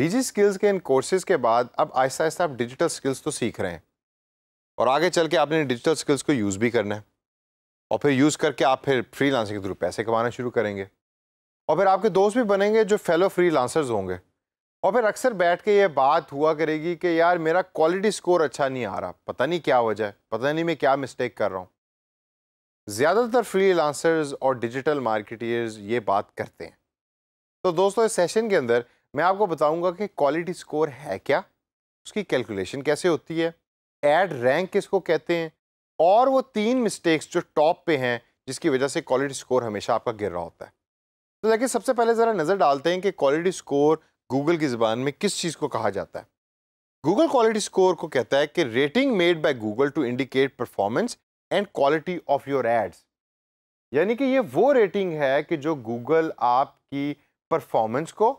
डिजी skills के इन courses के बाद अब आहिस्ता आहिस्ता आप डिजिटल स्किल्स तो सीख रहे हैं और आगे चल के आपने डिजिटल स्किल्स को यूज़ भी करना है और फिर यूज़ करके आप फिर फ्री लांसिंग के थ्रू पैसे कमाना शुरू करेंगे और फिर आपके दोस्त भी बनेंगे जो फेलो फ्री लांसर्स होंगे और फिर अक्सर बैठ के ये बात हुआ करेगी कि यार मेरा क्वालिटी स्कोर अच्छा नहीं आ रहा पता नहीं क्या वजह है पता नहीं मैं क्या मिस्टेक कर रहा हूँ ज़्यादातर फ्री लांसर्स और डिजिटल मार्केटियर्स ये बात करते हैं तो दोस्तों इस सेशन के अंदर मैं आपको बताऊंगा कि क्वालिटी स्कोर है क्या उसकी कैलकुलेशन कैसे होती है एड रैंक किसको कहते हैं और वो तीन मिस्टेक्स जो टॉप पे हैं जिसकी वजह से क्वालिटी स्कोर हमेशा आपका गिर रहा होता है तो देखिए सबसे पहले ज़रा नज़र डालते हैं कि क्वालिटी स्कोर गूगल की ज़बान में किस चीज़ को कहा जाता है गूगल क्वालिटी स्कोर को कहता है कि rating made by Google to indicate performance and quality of your ads यानी कि ये वो रेटिंग है कि जो गूगल आपकी परफॉर्मेंस को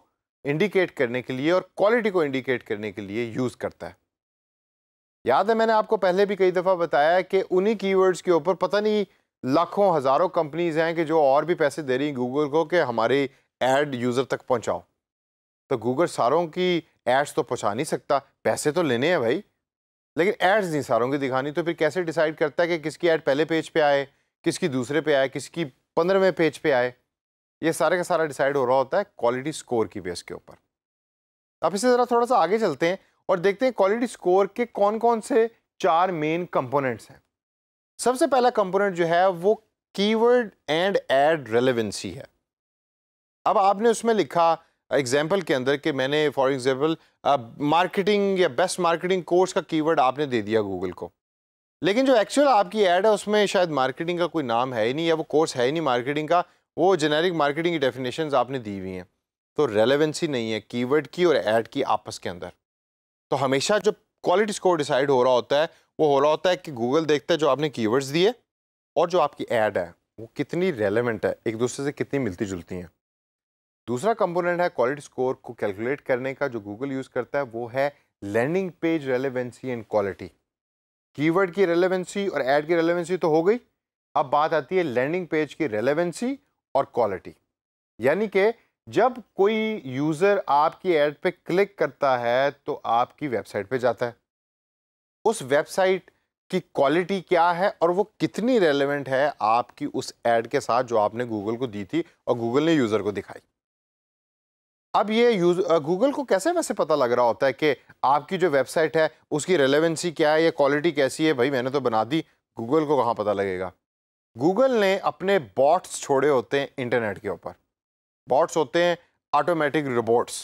इंडिकेट करने के लिए और क्वालिटी को इंडिकेट करने के लिए यूज़ करता है याद है मैंने आपको पहले भी कई दफ़ा बताया है कि उन्हीं कीवर्ड्स के ऊपर पता नहीं लाखों हज़ारों कंपनीज हैं कि जो और भी पैसे दे रही हैं गूगल को कि हमारे एड यूज़र तक पहुंचाओ तो गूगल सारों की एड्स तो पहुंचा नहीं सकता पैसे तो लेने हैं भाई लेकिन एड्स नहीं सारों की दिखानी तो फिर कैसे डिसाइड करता है कि किसकी ऐड पहले पेज पे आए किसकी दूसरे पे आए किसकी पंद्रहवें पेज पे आए ये सारे का सारा डिसाइड हो रहा होता है क्वालिटी स्कोर की बेस के ऊपर अब इससे ज़रा थोड़ा सा आगे चलते हैं और देखते हैं क्वालिटी स्कोर के कौन कौन से चार मेन कंपोनेंट्स हैं सबसे पहला कंपोनेंट जो है वो कीवर्ड एंड एड रेलेवेंसी है अब आपने उसमें लिखा एग्जाम्पल के अंदर कि मैंने फॉर एग्जाम्पल मार्केटिंग या बेस्ट मार्केटिंग कोर्स का कीवर्ड आपने दे दिया गूगल को लेकिन जो एक्चुअल आपकी एड है उसमें शायद मार्केटिंग का कोई नाम है ही नहीं या वो कोर्स है ही नहीं मार्केटिंग का वो जेनेरिक मार्केटिंग की डेफिनेशन आपने दी हुई हैं तो रेलेवेंसी नहीं है कीवर्ड की और ऐड की आपस के अंदर तो हमेशा जो क्वालिटी स्कोर डिसाइड हो रहा होता है वो हो रहा होता है कि गूगल देखता है जो आपने कीवर्ड्स दिए और जो आपकी ऐड है वो कितनी रेलेवेंट है एक दूसरे से कितनी मिलती जुलती हैं दूसरा कंपोनेंट है क्वालिटी स्कोर को कैलकुलेट करने का जो गूगल यूज़ करता है वो है landing page relevancy and quality keyword की रेलेवेंसी और ऐड की रेलेवेंसी तो हो गई अब बात आती है लैंडिंग पेज की रेलेवेंसी और क्वालिटी यानी कि जब कोई यूज़र आपकी ऐड पे क्लिक करता है तो आपकी वेबसाइट पे जाता है उस वेबसाइट की क्वालिटी क्या है और वो कितनी रेलेवेंट है आपकी उस ऐड के साथ जो आपने गूगल को दी थी और गूगल ने यूज़र को दिखाई अब ये यूज गूगल को कैसे वैसे पता लग रहा होता है कि आपकी जो वेबसाइट है उसकी रेलेवेंसी क्या है या क्वालिटी कैसी है भाई मैंने तो बना दी गूगल को कहाँ पता लगेगा गूगल ने अपने बॉट्स छोड़े होते हैं इंटरनेट के ऊपर बॉट्स होते हैं ऑटोमेटिक रोबोट्स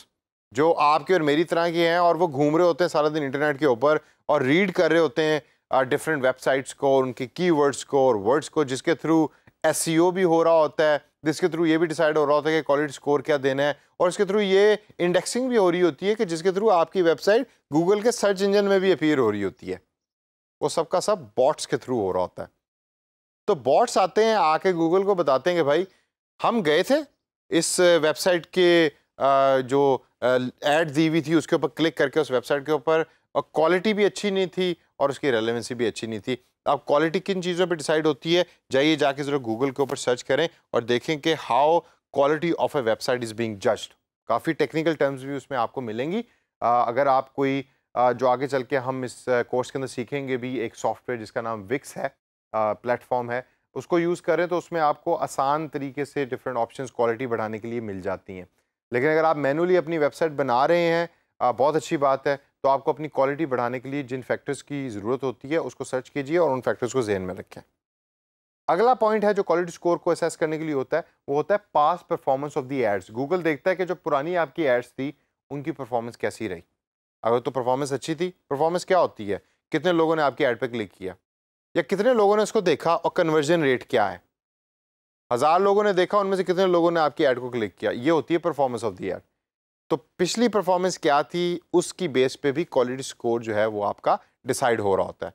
जो आपके और मेरी तरह के हैं और वो घूम रहे होते हैं सारा दिन इंटरनेट के ऊपर और रीड कर रहे होते हैं डिफरेंट वेबसाइट्स को और उनके कीवर्ड्स को और वर्ड्स को जिसके थ्रू एस e भी हो रहा होता है जिसके थ्रू ये भी डिसाइड हो रहा होता है कि क्वालिटी स्कोर क्या देना है और इसके थ्रू ये इंडेक्सिंग भी हो रही होती है कि जिसके थ्रू आपकी वेबसाइट गूगल के सर्च इंजन में भी अपीयर हो रही होती है वो सबका सब बॉट्स के थ्रू हो रहा होता है तो बॉट्स आते हैं आके गूगल को बताते हैं कि भाई हम गए थे इस वेबसाइट के जो एड दी हुई थी उसके ऊपर क्लिक करके उस वेबसाइट के ऊपर और क्वालिटी भी अच्छी नहीं थी और उसकी रेलिवेंसी भी अच्छी नहीं थी अब क्वालिटी किन चीज़ों पे डिसाइड होती है जाइए जाके ज़रा गूगल के ऊपर सर्च करें और देखें कि how quality of a website is being judged काफ़ी टेक्निकल टर्म्स भी उसमें आपको मिलेंगी आ, अगर आप कोई आ, जो आगे चल के हम इस कोर्स के अंदर सीखेंगे भी एक सॉफ्टवेयर जिसका नाम विक्स है प्लेटफॉर्म है उसको यूज़ करें तो उसमें आपको आसान तरीके से डिफरेंट ऑप्शंस क्वालिटी बढ़ाने के लिए मिल जाती हैं लेकिन अगर आप मैनुअली अपनी वेबसाइट बना रहे हैं आ, बहुत अच्छी बात है तो आपको अपनी क्वालिटी बढ़ाने के लिए जिन फैक्टर्स की ज़रूरत होती है उसको सर्च कीजिए और उन फैक्टर्स को जहन में रखें अगला पॉइंट है जो क्वालिटी स्कोर को असेस करने के लिए होता है वो होता है past performance of the ads Google देखता है कि जो पुरानी आपकी एड्स थी उनकी परफॉर्मेंस कैसी रही अगर तो परफॉर्मेंस अच्छी थी परफॉर्मेंस क्या होती है कितने लोगों ने आपकी एड पर क्लिक किया या कितने लोगों ने इसको देखा और कन्वर्जन रेट क्या है हज़ार लोगों ने देखा उनमें से कितने लोगों ने आपकी ऐड को क्लिक किया ये होती है परफॉर्मेंस ऑफ दी ऐड तो पिछली परफॉर्मेंस क्या थी उसकी बेस पे भी क्वालिटी स्कोर जो है वो आपका डिसाइड हो रहा होता है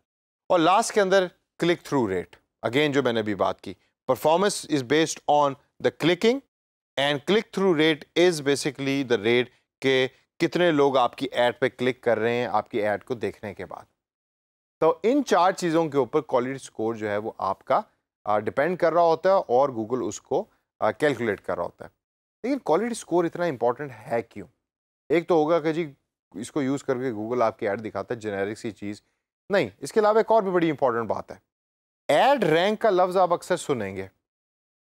और लास्ट के अंदर क्लिक थ्रू रेट अगेन जो मैंने अभी बात की performance is based on the clicking and click through rate is basically the rate के कितने लोग आपकी ऐड पे क्लिक कर रहे हैं आपकी ऐड को देखने के बाद तो इन चार चीज़ों के ऊपर क्वालिटी स्कोर जो है वो आपका डिपेंड कर रहा होता है और गूगल उसको कैलकुलेट कर रहा होता है लेकिन क्वालिटी स्कोर इतना इंपॉर्टेंट है क्यों एक तो होगा कि जी इसको यूज़ करके गूगल आपकी ऐड दिखाता है जेनेरिक सी चीज़ नहीं इसके अलावा एक और भी बड़ी इंपॉर्टेंट बात है एड रैंक का लफ्ज़ आप अक्सर सुनेंगे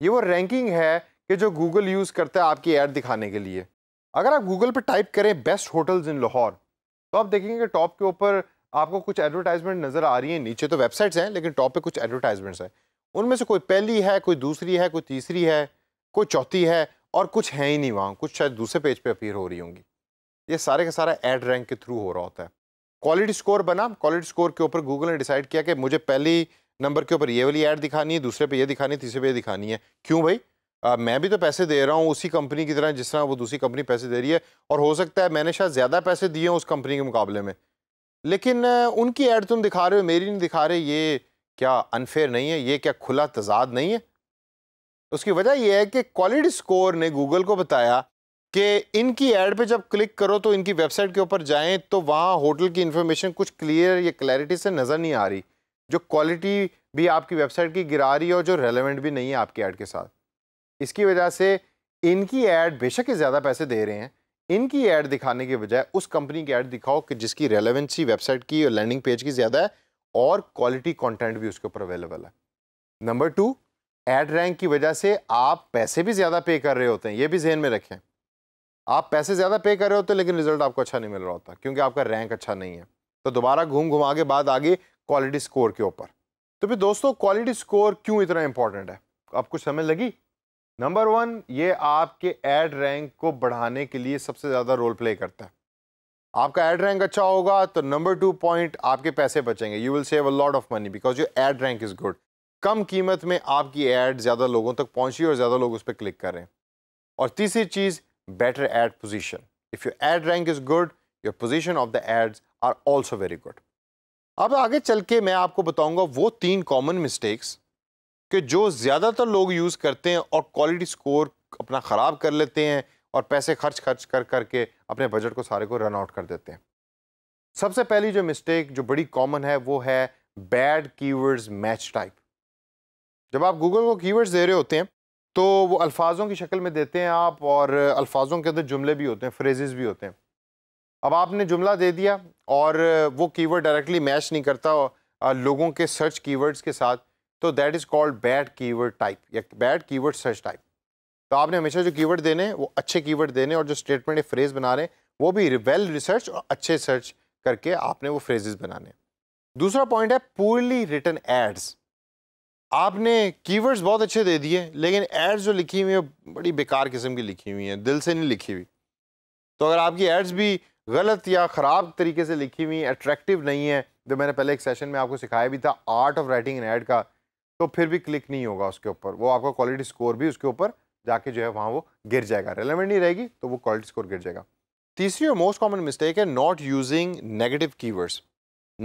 ये वो रैंकिंग है कि जो गूगल यूज़ करता है आपकी ऐड दिखाने के लिए अगर आप गूगल पर टाइप करें बेस्ट होटल्स इन लाहौर तो आप देखेंगे कि टॉप के ऊपर आपको कुछ एडवर्टाइजमेंट नज़र आ रही है नीचे तो वेबसाइट्स हैं लेकिन टॉप पे कुछ एडवर्टाइजमेंट्स हैं उनमें से कोई पहली है कोई दूसरी है कोई तीसरी है कोई चौथी है और कुछ है ही नहीं वहाँ कुछ शायद दूसरे पेज पे अपीयर हो रही होंगी ये सारे का सारा एड रैंक के थ्रू हो रहा होता है क्वालिटी स्कोर बना क्वालिटी स्कोर के ऊपर गूगल ने डिसाइड किया कि मुझे पहली नंबर के ऊपर ये वाली एड दिखानी है दूसरे पे ये दिखानी है तीसरे पे ये दिखानी है क्यों भाई आ, मैं भी तो पैसे दे रहा हूँ उसी कंपनी की तरह जिस तरह वो दूसरी कंपनी पैसे दे रही है और हो सकता है मैंने शायद ज़्यादा पैसे दिए हैं उस कंपनी के मुकाबले में लेकिन उनकी ऐड तुम दिखा रहे हो मेरी नहीं दिखा रहे ये क्या अनफेयर नहीं है ये क्या खुला तजाद नहीं है उसकी वजह यह है कि क्वालिटी स्कोर ने गूगल को बताया कि इनकी एड पे जब क्लिक करो तो इनकी वेबसाइट के ऊपर जाएं तो वहाँ होटल की इन्फॉर्मेशन कुछ क्लियर या क्लैरिटी से नज़र नहीं आ रही जो क्वालिटी भी आपकी वेबसाइट की गिरा रही है और जो रेलिवेंट भी नहीं है आपकी ऐड के साथ इसकी वजह से इनकी ऐड बेशक ज़्यादा पैसे दे रहे हैं इनकी ऐड दिखाने के बजाय उस कंपनी की ऐड दिखाओ कि जिसकी रेलेवेंसी वेबसाइट की और लैंडिंग पेज की ज़्यादा है और क्वालिटी कंटेंट भी उसके ऊपर अवेलेबल है नंबर टू एड रैंक की वजह से आप पैसे भी ज़्यादा पे कर रहे होते हैं ये भी जहन में रखें आप पैसे ज़्यादा पे कर रहे होते हैं लेकिन रिजल्ट आपको अच्छा नहीं मिल रहा होता क्योंकि आपका रैंक अच्छा नहीं है तो दोबारा घूम घुमा के बाद आगे क्वालिटी स्कोर के ऊपर तो फिर दोस्तों क्वालिटी स्कोर क्यों इतना इंपॉर्टेंट है आप कुछ समझ लगी नंबर वन ये आपके एड रैंक को बढ़ाने के लिए सबसे ज़्यादा रोल प्ले करता है आपका एड रैंक अच्छा होगा तो नंबर टू पॉइंट आपके पैसे बचेंगे you will save a lot of money because your ad rank is good कम कीमत में आपकी एड ज़्यादा लोगों तक पहुंची और ज़्यादा लोग उस पर क्लिक करें और तीसरी चीज़ better ad position if your ad rank is good your position of the ads are also very good अब आगे चल के मैं आपको बताऊंगा वो तीन कॉमन मिस्टेक्स कि जो ज़्यादातर लोग यूज़ करते हैं और क्वालिटी स्कोर अपना ख़राब कर लेते हैं और पैसे खर्च खर्च कर करके अपने बजट को सारे को रन आउट कर देते हैं सबसे पहली जो मिस्टेक जो बड़ी कॉमन है वो है बैड कीवर्ड्स मैच टाइप जब आप गूगल को कीवर्ड्स दे रहे होते हैं तो वो अल्फाजों की शक्ल में देते हैं आप और अल्फाजों के अंदर जुमले भी होते हैं फ्रेजेस भी होते हैं अब आपने जुमला दे दिया और वो कीवर्ड डायरेक्टली मैच नहीं करता लोगों के सर्च कीवर्ड्स के साथ तो that is called bad keyword type या बैड कीवर्ड सर्च टाइप तो आपने हमेशा जो कीवर्ड देने हैं वो अच्छे कीवर्ड देने और जो स्टेटमेंट या फ्रेज़ बना रहे हैं वो भी वेल रिसर्च और अच्छे सर्च करके आपने वो फ्रेजेस बनाने हैं दूसरा पॉइंट है पूरली रिटर्न एड्स आपने कीवर्ड्स बहुत अच्छे दे दिए लेकिन एड्स जो लिखी हुई है बड़ी बेकार किस्म की लिखी हुई हैं दिल से नहीं लिखी हुई तो अगर आपकी एड्स भी गलत या ख़राब तरीके से लिखी हुई अट्रैक्टिव नहीं है जो तो मैंने पहले एक सेशन में आपको सिखाया भी था art of writing an ad का तो फिर भी क्लिक नहीं होगा उसके ऊपर वो आपका क्वालिटी स्कोर भी उसके ऊपर जाके जो है वहाँ वो गिर जाएगा रेलिवेंट नहीं रहेगी तो वो क्वालिटी स्कोर गिर जाएगा तीसरी और मोस्ट कॉमन मिस्टेक है not using negative keywords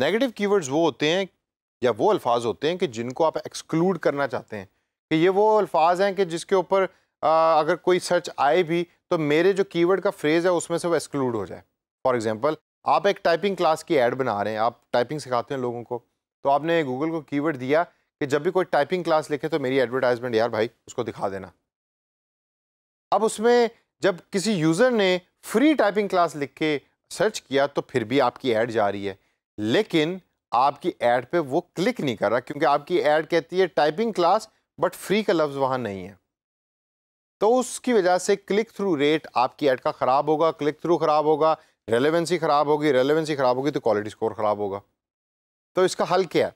negative keywords वो होते हैं या वो अल्फाज होते हैं कि जिनको आप एक्सक्लूड करना चाहते हैं कि ये वो अल्फाज हैं कि जिसके ऊपर अगर कोई सर्च आए भी तो मेरे जो कीवर्ड का फ्रेज है उसमें से वो एक्सक्लूड हो जाए फॉर एग्जांपल आप एक टाइपिंग क्लास की एड बना रहे हैं आप टाइपिंग सिखाते हैं लोगों को तो आपने गूगल को कीवर्ड दिया कि जब भी कोई टाइपिंग क्लास लिखे तो मेरी एडवर्टाइजमेंट यार भाई उसको दिखा देना अब उसमें जब किसी यूज़र ने फ्री टाइपिंग क्लास लिख के सर्च किया तो फिर भी आपकी ऐड जा रही है लेकिन आपकी ऐड पे वो क्लिक नहीं कर रहा क्योंकि आपकी ऐड कहती है टाइपिंग क्लास बट फ्री का लफ्ज़ वहाँ नहीं है तो उसकी वजह से क्लिक थ्रू रेट आपकी ऐड का ख़राब होगा क्लिक थ्रू ख़राब होगा रेलेवेंसी ख़राब होगी रेलेवेंसी ख़राब होगी तो क्वालिटी स्कोर ख़राब होगा तो इसका हल क्या है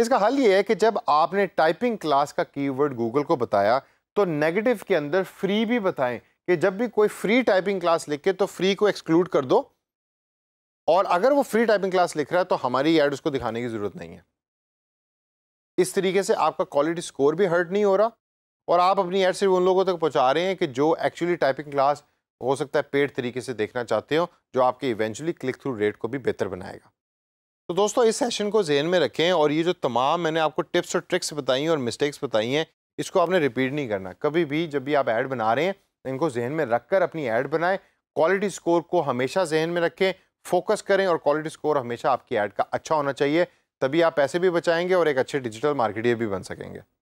इसका हल ये है कि जब आपने टाइपिंग क्लास का कीवर्ड गूगल को बताया तो नेगेटिव के अंदर फ्री भी बताएं कि जब भी कोई फ्री टाइपिंग क्लास लिखे तो फ्री को एक्सक्लूड कर दो और अगर वो फ्री टाइपिंग क्लास लिख रहा है तो हमारी एड उसको दिखाने की ज़रूरत नहीं है इस तरीके से आपका क्वालिटी स्कोर भी हर्ट नहीं हो रहा और आप अपनी एड सिर्फ उन लोगों तक पहुंचा रहे हैं कि जो एक्चुअली टाइपिंग क्लास हो सकता है पेड तरीके से देखना चाहते हो जो आपके इवेंचुअली क्लिक थ्रू रेट को भी बेहतर बनाएगा तो दोस्तों इस सेशन को जहन में रखें और ये जो तमाम मैंने आपको टिप्स और ट्रिक्स बताई हैं और मिस्टेक्स बताई हैं इसको आपने रिपीट नहीं करना कभी भी जब भी आप ऐड बना रहे हैं इनको जहन में रख कर अपनी ऐड बनाएं क्वालिटी स्कोर को हमेशा जहन में रखें फोकस करें और क्वालिटी स्कोर हमेशा आपकी ऐड का अच्छा होना चाहिए तभी आप पैसे भी बचाएंगे और एक अच्छे डिजिटल मार्केटियर भी बन सकेंगे